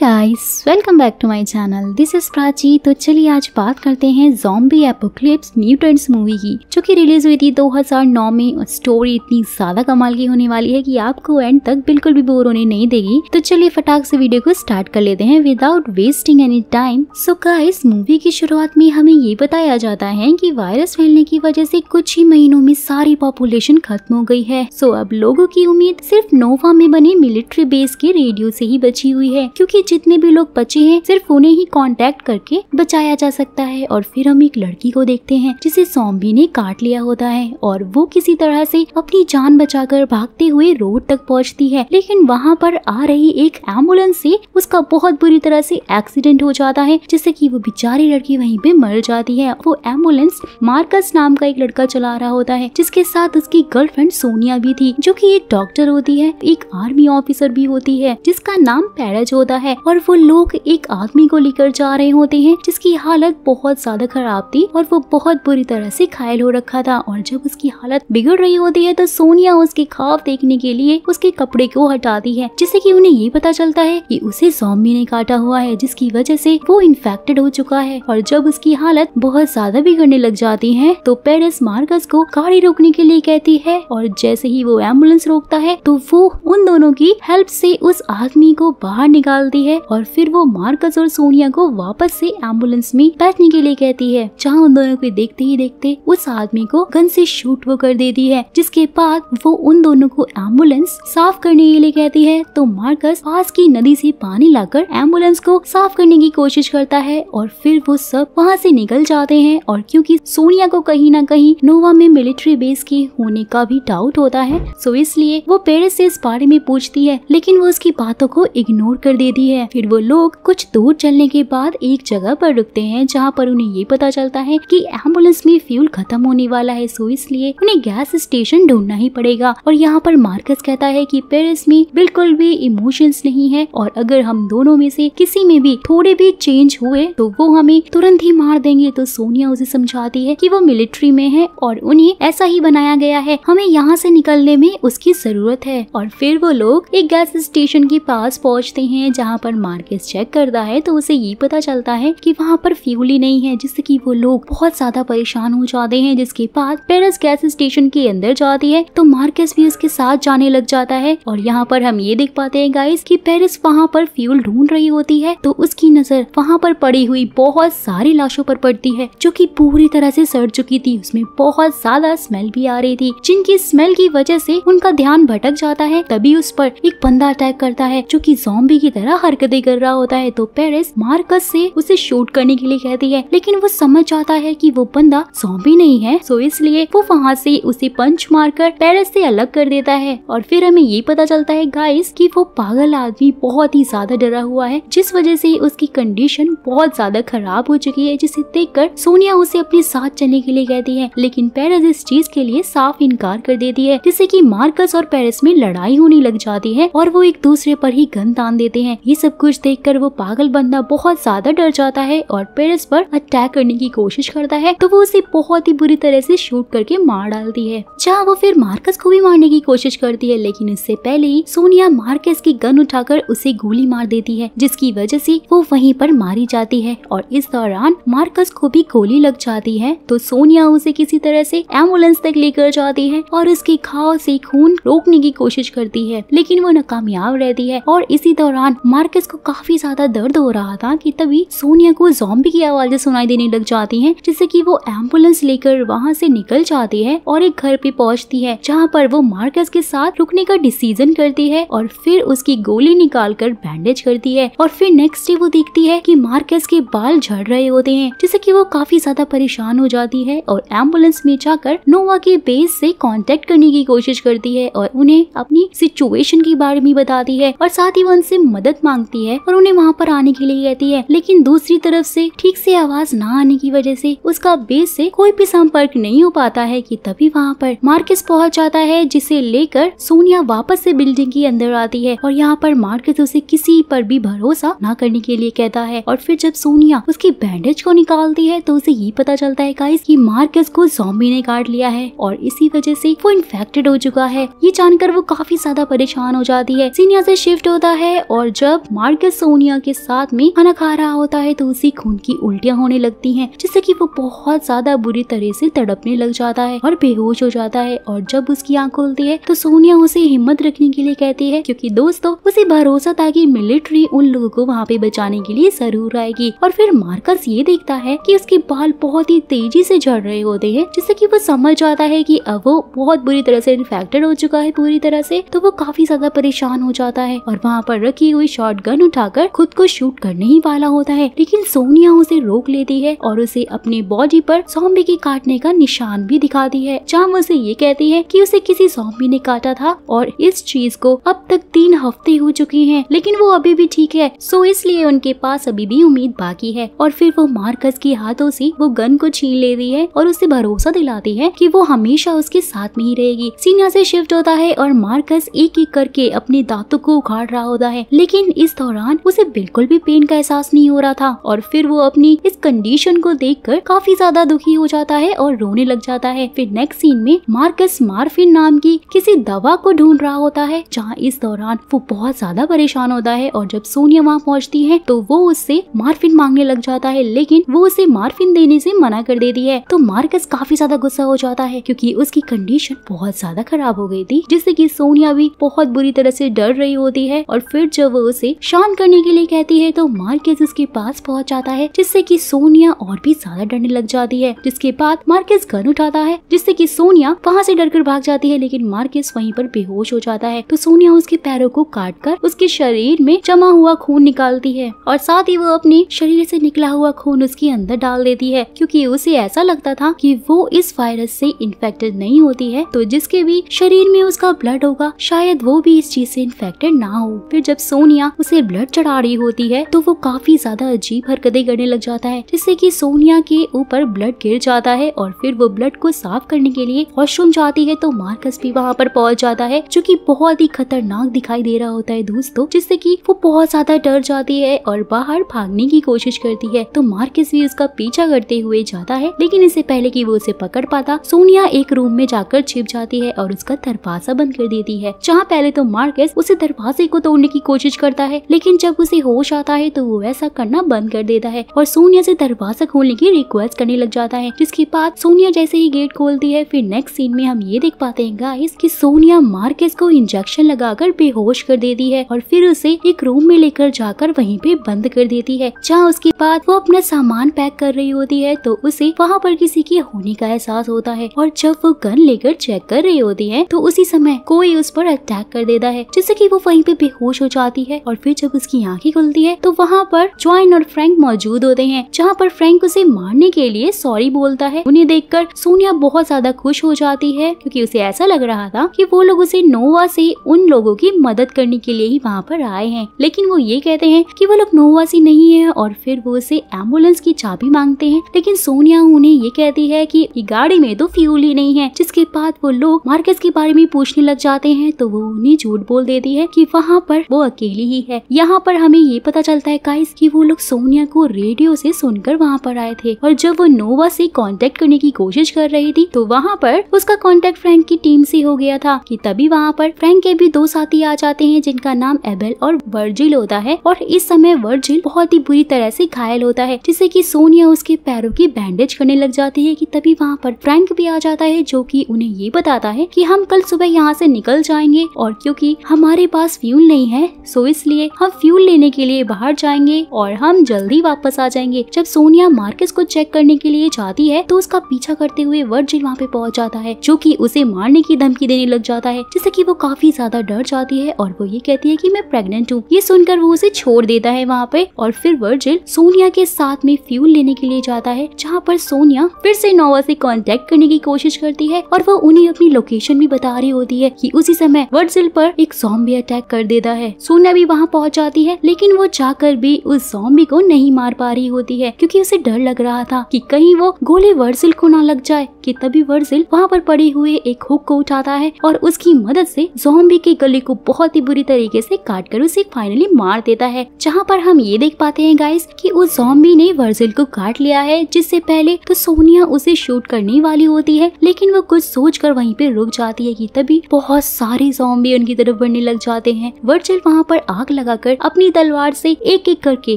guys welcome back to my channel this is Prachi तो चलिए आज बात करते हैं जॉम्बी एपोक्लिप्स म्यूटेंट्स मूवी की जो कि रिलीज हुई थी 2009 में और स्टोरी इतनी ज्यादा कमाल की होने वाली है कि आपको एंड तक बिल्कुल भी बोर होने नहीं देगी तो चलिए फटाक से वीडियो को स्टार्ट कर लेते हैं without wasting any time so इस मूवी की शुरुआत में हमें ये बताया जाता है की वायरस फैलने की वजह ऐसी कुछ ही महीनों में सारी पॉपुलेशन खत्म हो गई है सो अब लोगो की उम्मीद सिर्फ नोवा में बने मिलिट्री बेस के रेडियो ऐसी ही बची हुई है क्योंकि जितने भी लोग बचे हैं सिर्फ उन्हें ही कांटेक्ट करके बचाया जा सकता है और फिर हम एक लड़की को देखते हैं जिसे सॉम्बी ने काट लिया होता है और वो किसी तरह से अपनी जान बचाकर भागते हुए रोड तक पहुंचती है लेकिन वहाँ पर आ रही एक एम्बुलेंस से उसका बहुत बुरी तरह से एक्सीडेंट हो जाता है जिससे की वो बेचारी लड़की वही पे मर जाती है वो एम्बुलेंस मार्कस नाम का एक लड़का चला रहा होता है जिसके साथ उसकी गर्लफ्रेंड सोनिया भी थी जो की एक डॉक्टर होती है एक आर्मी ऑफिसर भी होती है जिसका नाम पैरज होता होता है और वो लोग एक आदमी को लेकर जा रहे होते हैं जिसकी हालत बहुत ज्यादा खराब थी और वो बहुत बुरी तरह से घायल हो रखा था और जब उसकी हालत बिगड़ रही होती है तो सोनिया उसके खाब देखने के लिए उसके कपड़े को हटाती है जिससे कि उन्हें ये पता चलता है कि उसे जोम्बी ने काटा हुआ है जिसकी वजह से वो इन्फेक्टेड हो चुका है और जब उसकी हालत बहुत ज्यादा बिगड़ने लग जाती है तो पेरिस मार्कस को गाड़ी रोकने के लिए कहती है और जैसे ही वो एम्बुलेंस रोकता है तो वो उन दोनों की हेल्प से उस आदमी को बाहर निकाल निकलती है और फिर वो मार्कस और सोनिया को वापस से एम्बुलेंस में बैठने के लिए कहती है जहाँ उन दोनों को देखते ही देखते उस आदमी को गन से शूट वो कर देती है जिसके बाद वो उन दोनों को एम्बुलेंस साफ करने के लिए कहती है तो मार्कस पास की नदी से पानी लाकर एम्बुलेंस को साफ करने की कोशिश करता है और फिर वो सब वहाँ से निकल जाते हैं और क्योंकि सोनिया को कहीं ना कहीं नोवा में मिलिट्री बेस के होने का भी डाउट होता है सो इसलिए वो पेरिस से इस बारे में पूछती है लेकिन वो उसकी बातों को इग्नोर कर देती दी है फिर वो लोग कुछ दूर चलने के बाद एक जगह पर रुकते हैं जहाँ पर उन्हें ये पता चलता है कि एम्बुलेंस में फ्यूल खत्म होने वाला है सो इसलिए उन्हें गैस स्टेशन ढूंढना ही पड़ेगा और यहाँ पर मार्कस कहता है कि पेरिस में बिल्कुल भी इमोशंस नहीं है और अगर हम दोनों में से किसी में भी थोड़े भी चेंज हुए तो वो हमें तुरंत ही मार देंगे तो सोनिया उसे समझाती है की वो मिलिट्री में है और उन्हें ऐसा ही बनाया गया है हमें यहाँ से निकलने में उसकी जरूरत है और फिर वो लोग एक गैस स्टेशन के पास पहुँचते हैं जहाँ जहाँ पर मार्केस चेक करता है तो उसे ये पता चलता है कि वहाँ पर फ्यूल ही नहीं है जिससे कि वो लोग बहुत ज्यादा परेशान हो जाते हैं जिसके बाद पेरिस गैस स्टेशन के अंदर जाती है तो मार्केस भी उसके साथ जाने लग जाता है और यहाँ पर हम ये देख पाते हैं गाइस की पेरिस वहाँ पर फ्यूल ढूंढ रही होती है तो उसकी नजर वहाँ पर पड़ी हुई बहुत सारी लाशों पर पड़ती है जो की पूरी तरह से सड़ चुकी थी उसमें बहुत ज्यादा स्मेल भी आ रही थी जिनकी स्मेल की वजह से उनका ध्यान भटक जाता है तभी उस पर एक बंदा अटैक करता है जो कि जोम्बी की तरह हरकतें कर रहा होता है तो पेरिस मार्कस से उसे शूट करने के लिए कहती है लेकिन वो समझ जाता है कि वो बंदा सौंपी नहीं है सो इसलिए वो वहाँ से उसे पंच मारकर पेरिस से अलग कर देता है और फिर हमें ये पता चलता है गाइस कि वो पागल आदमी बहुत ही ज्यादा डरा हुआ है जिस वजह से उसकी कंडीशन बहुत ज्यादा खराब हो चुकी है जिसे कर सोनिया उसे अपने साथ चलने के लिए कहती है लेकिन पेरिस इस चीज के लिए साफ इनकार कर देती है जिससे की मार्कस और पेरिस में लड़ाई होने लग जाती है और वो एक दूसरे पर ही गन तान देते हैं हैं ये सब कुछ देख वो पागल बंदा बहुत ज्यादा डर जाता है और पेरिस पर अटैक करने की कोशिश करता है तो वो उसे बहुत ही बुरी तरह से शूट करके मार डालती है जहाँ वो फिर मार्कस को भी मारने की कोशिश करती है लेकिन उससे पहले ही सोनिया मार्कस की गन उठाकर उसे गोली मार देती है जिसकी वजह से वो वहीं पर मारी जाती है और इस दौरान मार्कस को भी गोली लग जाती है तो सोनिया उसे किसी तरह से एम्बुलेंस तक लेकर जाती है और उसके घाव से खून रोकने की कोशिश करती है लेकिन वो नाकामयाब रहती है और इसी दौरान मार्केस को काफी ज्यादा दर्द हो रहा था कि तभी सोनिया को जॉम्बी की आवाजें सुनाई देने लग जाती हैं जिससे कि वो एम्बुलेंस लेकर वहाँ से निकल जाती है और एक घर पे पहुँचती है जहाँ पर वो मार्केस के साथ रुकने का डिसीजन करती है और फिर उसकी गोली निकाल कर बैंडेज करती है और फिर नेक्स्ट डे वो देखती है की मार्केस के बाल झड़ रहे होते हैं जिससे की वो काफी ज्यादा परेशान हो जाती है और एम्बुलेंस में जाकर नोवा के बेस से कॉन्टेक्ट करने की कोशिश करती है और उन्हें अपनी सिचुएशन के बारे में बताती है और साथ ही वो उनसे मदद मदद मांगती है और उन्हें वहाँ पर आने के लिए कहती है लेकिन दूसरी तरफ से ठीक से आवाज ना आने की वजह से उसका बेस से कोई भी संपर्क नहीं हो पाता है कि तभी वहाँ पर मार्केस पहुँच जाता है जिसे लेकर सोनिया वापस से बिल्डिंग के अंदर आती है और यहाँ पर मार्केस उसे किसी पर भी भरोसा न करने के लिए कहता है और फिर जब सोनिया उसकी बैंडेज को निकालती है तो उसे ये पता चलता है गाइस कि मार्केस को जॉम्बी ने काट लिया है और इसी वजह से वो इन्फेक्टेड हो चुका है ये जानकर वो काफी ज्यादा परेशान हो जाती है सीनिया से शिफ्ट होता है और जब जब मार्कस सोनिया के साथ में खाना खा रहा होता है तो उसे खून की उल्टियाँ होने लगती है जिससे की वो बहुत ज्यादा बुरी तरह से तड़पने लग जाता है और बेहोश हो जाता है और जब उसकी आँख खुलती है तो सोनिया उसे हिम्मत रखने के लिए कहती है क्यूँकी दोस्तों उसे भरोसा था की मिलिट्री उन लोगों को वहाँ पे बचाने के लिए जरूर आएगी और फिर मार्कस ये देखता है कि उसके बाल बहुत ही तेजी से झड़ रहे होते हैं जिससे कि वो समझ जाता है कि अब वो बहुत बुरी तरह से इन्फेक्टेड हो चुका है पूरी तरह से तो वो काफी ज्यादा परेशान हो जाता है और वहाँ पर रखी हुई शॉर्ट गन उठाकर खुद को शूट करने ही वाला होता है लेकिन सोनिया उसे रोक लेती है और उसे अपने बॉडी पर सॉम्बी के काटने का निशान भी दिखाती है चाम उसे ये कहती है कि उसे किसी सॉम्बी ने काटा था और इस चीज को अब तक तीन हफ्ते हो चुके हैं लेकिन वो अभी भी ठीक है सो इसलिए उनके पास अभी भी उम्मीद बाकी है और फिर वो मार्कस के हाथों से वो गन को छीन लेती है और उसे भरोसा दिलाती है की वो हमेशा उसके साथ में ही रहेगी सीनिया से शिफ्ट होता है और मार्कस एक एक करके अपने दांतों को उखाड़ रहा होता है लेकिन लेकिन इस दौरान उसे बिल्कुल भी पेन का एहसास नहीं हो रहा था और फिर वो अपनी इस कंडीशन को कर काफी ज्यादा दुखी हो जाता है और रोने लग जाता है फिर नेक्स्ट सीन में मार्कस मार्फिन नाम की किसी दवा को ढूंढ रहा होता है जहाँ इस दौरान वो बहुत ज्यादा परेशान होता है और जब सोनिया वहाँ पहुँचती है तो वो उससे मार्फिन मांगने लग जाता है लेकिन वो उसे मार्फिन देने से मना कर देती है तो मार्कस काफी ज्यादा गुस्सा हो जाता है क्योंकि उसकी कंडीशन बहुत ज्यादा खराब हो गई थी जिससे की सोनिया भी बहुत बुरी तरह से डर रही होती है और फिर जब वो उसे शांत करने के लिए कहती है तो मार्केज उसके पास पहुंच जाता है जिससे कि सोनिया और भी ज्यादा डरने लग जाती है जिसके बाद मार्केज गन उठाता है जिससे कि सोनिया वहाँ से डरकर भाग जाती है लेकिन मार्केज वहीं पर बेहोश हो जाता है तो सोनिया उसके पैरों को काट कर उसके शरीर में जमा हुआ खून निकालती है और साथ ही वो अपने शरीर से निकला हुआ खून उसके अंदर डाल देती है क्योंकि उसे ऐसा लगता था कि वो इस वायरस से इन्फेक्टेड नहीं होती है तो जिसके भी शरीर में उसका ब्लड होगा शायद वो भी इस चीज से इन्फेक्टेड ना हो फिर जब सोनिया सोनिया उसे ब्लड चढ़ा रही होती है तो वो काफी ज्यादा अजीब हरकतें करने लग जाता है जिससे की सोनिया के ऊपर ब्लड गिर जाता है और फिर वो ब्लड को साफ करने के लिए वॉशरूम जाती है तो मार्कस भी वहाँ पर पहुँच जाता है जो की बहुत ही खतरनाक दिखाई दे रहा होता है दोस्तों जिससे की वो बहुत ज्यादा डर जाती है और बाहर भागने की कोशिश करती है तो मार्कस भी उसका पीछा करते हुए जाता है लेकिन इससे पहले की वो उसे पकड़ पाता सोनिया एक रूम में जाकर छिप जाती है और उसका दरवाजा बंद कर देती है जहाँ पहले तो मार्कस उसे दरवाजे को तोड़ने की कोशिश कर करता है लेकिन जब उसे होश आता है तो वो ऐसा करना बंद कर देता है और सोनिया से दरवाजा खोलने की रिक्वेस्ट करने लग जाता है जिसके बाद सोनिया जैसे ही गेट खोलती है फिर नेक्स्ट सीन में हम ये देख पाते हैं गाइस कि सोनिया मार्केस को इंजेक्शन लगाकर बेहोश कर देती है और फिर उसे एक रूम में लेकर जाकर वहीं पे बंद कर देती है जहाँ उसके बाद वो अपना सामान पैक कर रही होती है तो उसे वहाँ पर किसी के होने का एहसास होता है और जब वो गन लेकर चेक कर रही होती है तो उसी समय कोई उस पर अटैक कर देता है जिससे की वो वही पे बेहोश हो जाती है है और फिर जब उसकी आंखें खुलती है तो वहाँ पर ज्वाइन और फ्रैंक मौजूद होते हैं जहाँ पर फ्रैंक उसे मारने के लिए सॉरी बोलता है उन्हें कर सोनिया बहुत ज्यादा खुश हो जाती है क्यूँकी उसे ऐसा लग रहा था की वो लोग उसे नोवा से उन लोगों की मदद करने के लिए ही वहाँ पर आए हैं लेकिन वो ये कहते हैं की वो लोग नोवा से नहीं है और फिर वो उसे एम्बुलेंस की चाबी मांगते हैं लेकिन सोनिया उन्हें ये कहती है कि गाड़ी में तो फ्यूल ही नहीं है जिसके बाद वो लोग मार्केट के बारे में पूछने लग जाते हैं तो वो उन्हें झूठ बोल देती है की वहाँ पर वो अकेली ही है यहाँ पर हमें ये पता चलता है काइस कि वो लोग सोनिया को रेडियो से सुनकर वहाँ पर आए थे और जब वो नोवा से कांटेक्ट करने की कोशिश कर रही थी तो वहाँ पर उसका कांटेक्ट फ्रैंक की टीम से हो गया था कि तभी वहाँ पर फ्रैंक के भी दो साथी आ जाते हैं जिनका नाम एबेल और वर्जिल होता है और इस समय वर्जिल बहुत ही बुरी तरह से घायल होता है जिससे की सोनिया उसके पैरों की बैंडेज करने लग जाती है की तभी वहाँ पर फ्रैंक भी आ जाता है जो की उन्हें ये बताता है की हम कल सुबह यहाँ से निकल जाएंगे और क्यूँकी हमारे पास फ्यूल नहीं है सो इसलिए हम फ्यूल लेने के लिए बाहर जाएंगे और हम जल्दी वापस आ जाएंगे जब सोनिया मार्केस को चेक करने के लिए जाती है तो उसका पीछा करते हुए वर्जिल वहाँ पे पहुँच जाता है जो की उसे मारने की धमकी देने लग जाता है जिससे की वो काफी ज्यादा डर जाती है और वो ये कहती है की मैं प्रेगनेंट हूँ ये सुनकर वो उसे छोड़ देता है वहाँ पे और फिर वर्जिल सोनिया के साथ में फ्यूल लेने के लिए जाता है जहाँ पर सोनिया फिर से नोवा से कांटेक्ट करने की कोशिश करती है और वो उन्हें अपनी लोकेशन भी बता रही होती है कि उसी समय वर्जिल पर एक जॉम्बी अटैक कर देता है सोनिया भी वहाँ पहुँच जाती है लेकिन वो जाकर भी उस जॉम्बी को नहीं मार पा रही होती है क्योंकि उसे डर लग रहा था कि कहीं वो गोली वर्जिल को ना लग जाए कि तभी वर्जिल वहाँ पर पड़े हुए एक हुक को उठाता है और उसकी मदद से जोम्बी के गले को बहुत ही बुरी तरीके से काट कर उसे फाइनली मार देता है जहाँ पर हम ये देख पाते हैं गाइस कि उस जोम्बी ने वर्जिल को काट लिया है जिससे पहले तो सोनिया उसे शूट करने वाली होती है लेकिन वो कुछ सोच कर वहीं पे रुक जाती है कि तभी बहुत सारे जोम्बी उनकी तरफ बढ़ने लग जाते हैं वर्जिल वहाँ पर आग लगाकर अपनी तलवार से एक एक करके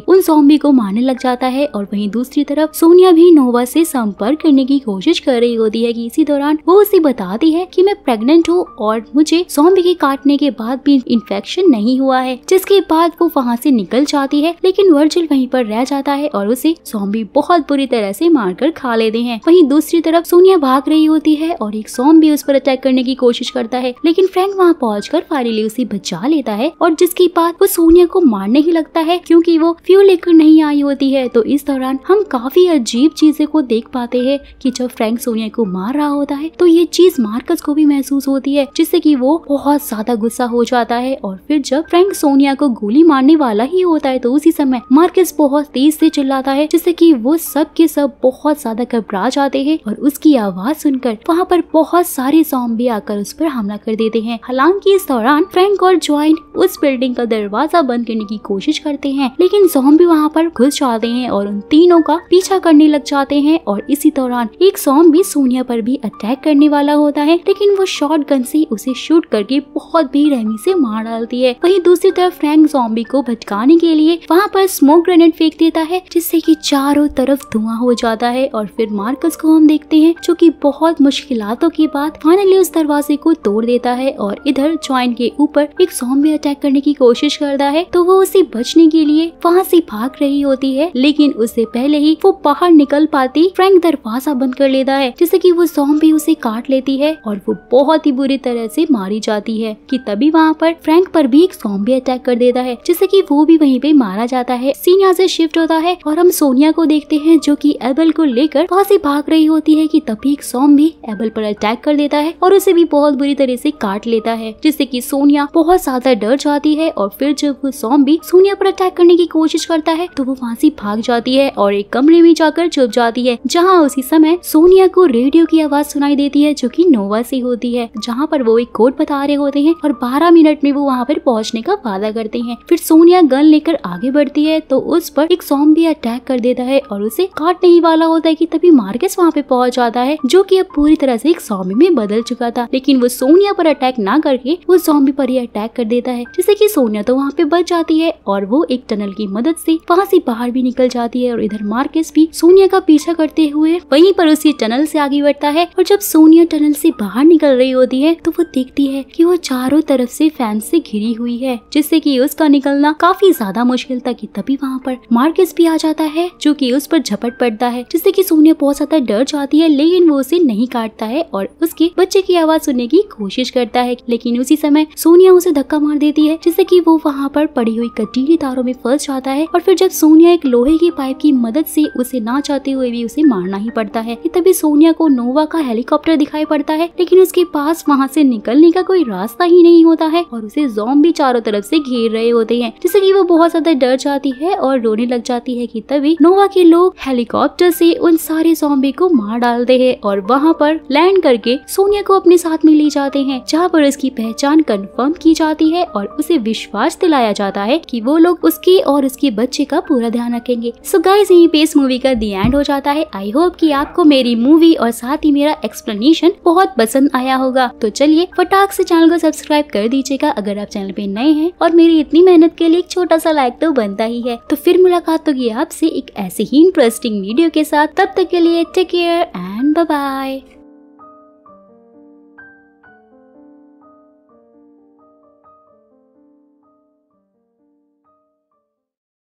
उन सोम्बी को मारने लग जाता है और वहीं दूसरी तरफ सोनिया भी नोवा से संपर्क करने की कोशिश कर रही होती है कि इसी दौरान वो उसे बताती है कि मैं प्रेग्नेंट हूँ और मुझे सोम्बी के काटने के बाद भी इन्फेक्शन नहीं हुआ है जिसके बाद वो वहाँ से निकल जाती है लेकिन वर्जिल वहीं पर रह जाता है और उसे सोम्बी बहुत बुरी तरह से मारकर खा लेते हैं वहीं दूसरी तरफ सोनिया भाग रही होती है और एक सोम्बी उस पर अटैक करने की कोशिश करता है लेकिन फ्रेंड वहाँ पहुँच फाइनली उसे बचा लेता है और जिसके पास बाद वो सोनिया को मारने ही लगता है क्योंकि वो फ्यूल लेकर नहीं आई होती है तो इस दौरान हम काफी अजीब चीजें को देख पाते हैं कि जब फ्रैंक सोनिया को मार रहा होता है तो ये चीज मार्कस को भी महसूस होती है जिससे कि वो बहुत ज्यादा गुस्सा हो जाता है और फिर जब फ्रैंक सोनिया को गोली मारने वाला ही होता है तो उसी समय मार्कस बहुत तेज से चिल्लाता है जिससे की वो सब के सब बहुत ज्यादा घबरा जाते हैं और उसकी आवाज सुनकर वहाँ पर बहुत सारे सॉम्बी आकर उस पर हमला कर देते हैं हालांकि इस दौरान फ्रैंक और ज्वाइन उस बिल्डिंग का दरवाजा बंद करने की कोशिश करते हैं लेकिन जोम्बी वहाँ पर घुस जाते हैं और उन तीनों का पीछा करने लग जाते हैं और इसी दौरान एक भी सोनिया पर भी अटैक करने वाला होता है लेकिन वो शॉर्ट गन से उसे शूट करके बहुत बेरहमी से मार डालती है वहीं दूसरी तरफ फ्रैंक जोम्बी को भटकाने के लिए वहाँ पर स्मोक ग्रेनेड फेंक देता है जिससे कि चारों तरफ धुआं हो जाता है और फिर मार्कस को हम देखते हैं जो कि बहुत मुश्किलों के बाद फाइनली उस दरवाजे को तोड़ देता है और इधर ज्वाइन के ऊपर एक जोम्बी अटैक करने की कोशिश कोशिश करता है तो वो उसे बचने के लिए वहाँ से भाग रही होती है लेकिन उससे पहले ही वो बाहर निकल पाती फ्रैंक दरवाजा बंद कर लेता है जिससे कि वो भी उसे काट लेती है और वो बहुत ही बुरी तरह से मारी जाती है कि तभी वहाँ पर फ्रैंक पर भी एक भी अटैक कर देता है जिससे कि वो भी वहीं पे मारा जाता है सीन यहाँ से शिफ्ट होता है और हम सोनिया को देखते हैं जो कि एबल को लेकर वहाँ से भाग रही होती है कि तभी एक भी एबल पर अटैक कर देता है और उसे भी बहुत बुरी तरह से काट लेता है जिससे कि सोनिया बहुत ज्यादा डर जाती है और और फिर जब वो सॉम्बी सोनिया पर अटैक करने की कोशिश करता है तो वो वहाँ से भाग जाती है और एक कमरे में जाकर छुप जाती है जहाँ उसी समय सोनिया को रेडियो की आवाज सुनाई देती है जो की नोवा से होती है जहाँ पर वो एक कोट बता रहे होते हैं और बारह मिनट में वो वहाँ पर पहुँचने का वादा करते हैं फिर सोनिया गन लेकर आगे बढ़ती है तो उस पर एक सॉम्बी अटैक कर देता है और उसे काटने ही वाला होता है कि तभी मार्केस वहाँ पे पहुँच जाता है जो कि अब पूरी तरह से एक सॉम्बी में बदल चुका था लेकिन वो सोनिया पर अटैक ना करके वो सॉम्बी पर ही अटैक कर देता है जिससे कि सोनिया मीना तो वहाँ पे बच जाती है और वो एक टनल की मदद से वहाँ से बाहर भी निकल जाती है और इधर मार्केस भी सोनिया का पीछा करते हुए वहीं पर उसी टनल से आगे बढ़ता है और जब सोनिया टनल से बाहर निकल रही होती है तो वो देखती है कि वो चारों तरफ से फैंस से घिरी हुई है जिससे कि उसका निकलना काफी ज्यादा मुश्किल था कि तभी वहाँ पर मार्केस भी आ जाता है जो कि उस पर झपट पड़ता है जिससे कि सोनिया बहुत ज्यादा डर जाती है लेकिन वो उसे नहीं काटता है और उसके बच्चे की आवाज सुनने की कोशिश करता है लेकिन उसी समय सोनिया उसे धक्का मार देती है जिससे की वो वहाँ पर पड़ी हुई कटीली तारों में फंस जाता है और फिर जब सोनिया एक लोहे की पाइप की मदद से उसे ना चाहते हुए भी उसे मारना ही पड़ता है तभी सोनिया को नोवा का हेलीकॉप्टर दिखाई पड़ता है लेकिन उसके पास वहाँ से निकलने का कोई रास्ता ही नहीं होता है और उसे जोम्बी चारों तरफ से घेर रहे होते हैं जिससे की वो बहुत ज्यादा डर जाती है और रोने लग जाती है की तभी नोवा के लोग हेलीकॉप्टर से उन सारे जोम्बी को मार डालते हैं और वहाँ पर लैंड करके सोनिया को अपने साथ में ले जाते हैं जहाँ पर उसकी पहचान कन्फर्म की जाती है और उसे विश्वास विश्वास दिलाया जाता है कि वो लोग उसकी और उसके बच्चे का पूरा ध्यान रखेंगे सो गाइस यहीं पे इस मूवी का दी एंड हो जाता है आई होप कि आपको मेरी मूवी और साथ ही मेरा एक्सप्लेनेशन बहुत पसंद आया होगा तो चलिए फटाक से चैनल को सब्सक्राइब कर दीजिएगा अगर आप चैनल पे नए हैं और मेरी इतनी मेहनत के लिए एक छोटा सा लाइक तो बनता ही है तो फिर मुलाकात होगी आपसे एक ऐसे ही इंटरेस्टिंग वीडियो के साथ तब तक के लिए टेक केयर एंड बाय